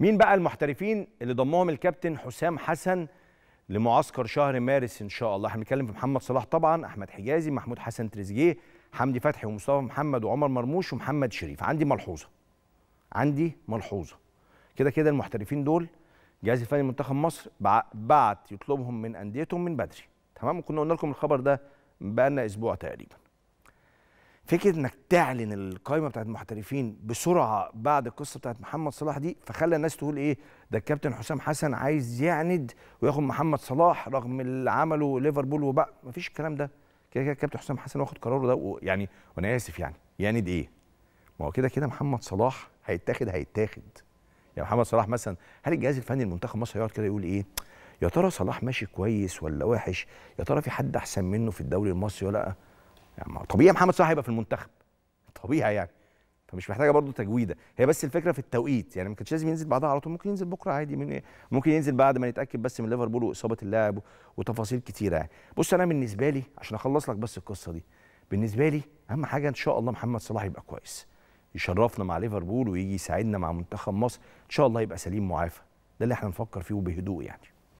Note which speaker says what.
Speaker 1: مين بقى المحترفين اللي ضمهم الكابتن حسام حسن لمعسكر شهر مارس ان شاء الله احنا بنتكلم في محمد صلاح طبعا احمد حجازي محمود حسن تريزيجيه حمدي فتحي ومصطفى محمد وعمر مرموش ومحمد شريف عندي ملحوظه عندي ملحوظه كده كده المحترفين دول الجهاز الفني لمنتخب مصر بعت يطلبهم من انديتهم من بدري تمام وكنا قلنا لكم الخبر ده بقالنا اسبوع تقريبا فكره انك تعلن القائمه بتاعت المحترفين بسرعه بعد القصه بتاعت محمد صلاح دي فخلى الناس تقول ايه ده الكابتن حسام حسن عايز يعند وياخد محمد صلاح رغم اللي عمله ليفربول وبقى مفيش الكلام ده كده كده الكابتن حسام حسن واخد قراره ده يعني وانا اسف يعني يعند ايه؟ ما هو كده كده محمد صلاح هيتاخد هيتاخد يعني محمد صلاح مثلا هل الجهاز الفني لمنتخب مصر هيقعد كده يقول ايه؟ يا ترى صلاح ماشي كويس ولا وحش؟ يا ترى في حد احسن منه في الدوري المصري ولا لا؟ يعني طبيعي محمد صلاح هيبقى في المنتخب طبيعي يعني فمش محتاجه برضه تجويده هي بس الفكره في التوقيت يعني ما كانش لازم ينزل بعدها على طول ممكن ينزل بكره عادي ممكن ينزل بعد ما نتاكد بس من ليفربول واصابه اللاعب وتفاصيل كتيره يعني بص انا بالنسبه لي عشان اخلص لك بس القصه دي بالنسبه لي اهم حاجه ان شاء الله محمد صلاح يبقى كويس يشرفنا مع ليفربول ويجي يساعدنا مع منتخب مصر ان شاء الله يبقى سليم معافى ده اللي احنا نفكر فيه وبهدوء يعني